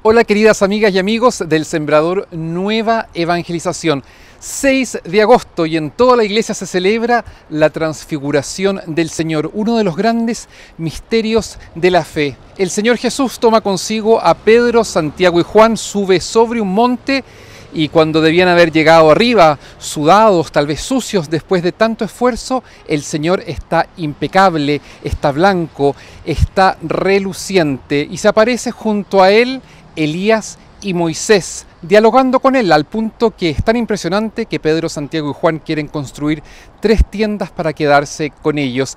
Hola queridas amigas y amigos del Sembrador Nueva Evangelización. 6 de agosto y en toda la iglesia se celebra la transfiguración del Señor, uno de los grandes misterios de la fe. El Señor Jesús toma consigo a Pedro, Santiago y Juan, sube sobre un monte y cuando debían haber llegado arriba, sudados, tal vez sucios después de tanto esfuerzo, el Señor está impecable, está blanco, está reluciente y se aparece junto a él Elías y Moisés, dialogando con él al punto que es tan impresionante que Pedro, Santiago y Juan quieren construir tres tiendas para quedarse con ellos.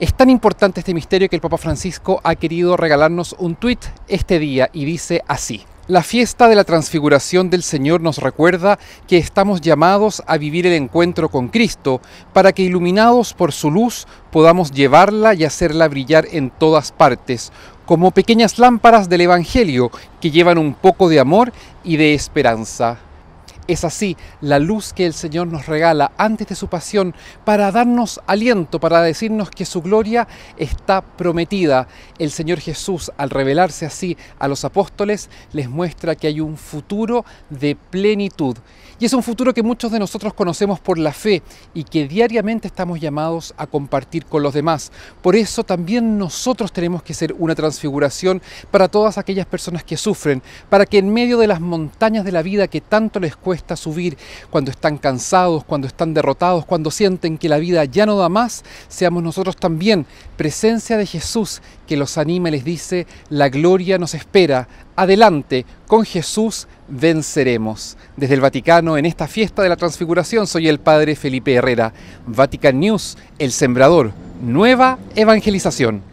Es tan importante este misterio que el Papa Francisco ha querido regalarnos un tweet este día y dice así. La fiesta de la transfiguración del Señor nos recuerda que estamos llamados a vivir el encuentro con Cristo para que iluminados por su luz podamos llevarla y hacerla brillar en todas partes, como pequeñas lámparas del Evangelio que llevan un poco de amor y de esperanza. Es así la luz que el Señor nos regala antes de su pasión para darnos aliento, para decirnos que su gloria está prometida. El Señor Jesús, al revelarse así a los apóstoles, les muestra que hay un futuro de plenitud. Y es un futuro que muchos de nosotros conocemos por la fe y que diariamente estamos llamados a compartir con los demás. Por eso también nosotros tenemos que ser una transfiguración para todas aquellas personas que sufren, para que en medio de las montañas de la vida que tanto les cuesta, a subir, cuando están cansados, cuando están derrotados, cuando sienten que la vida ya no da más, seamos nosotros también presencia de Jesús que los anima y les dice, la gloria nos espera, adelante, con Jesús venceremos. Desde el Vaticano, en esta fiesta de la transfiguración, soy el Padre Felipe Herrera, Vatican News, El Sembrador, Nueva Evangelización.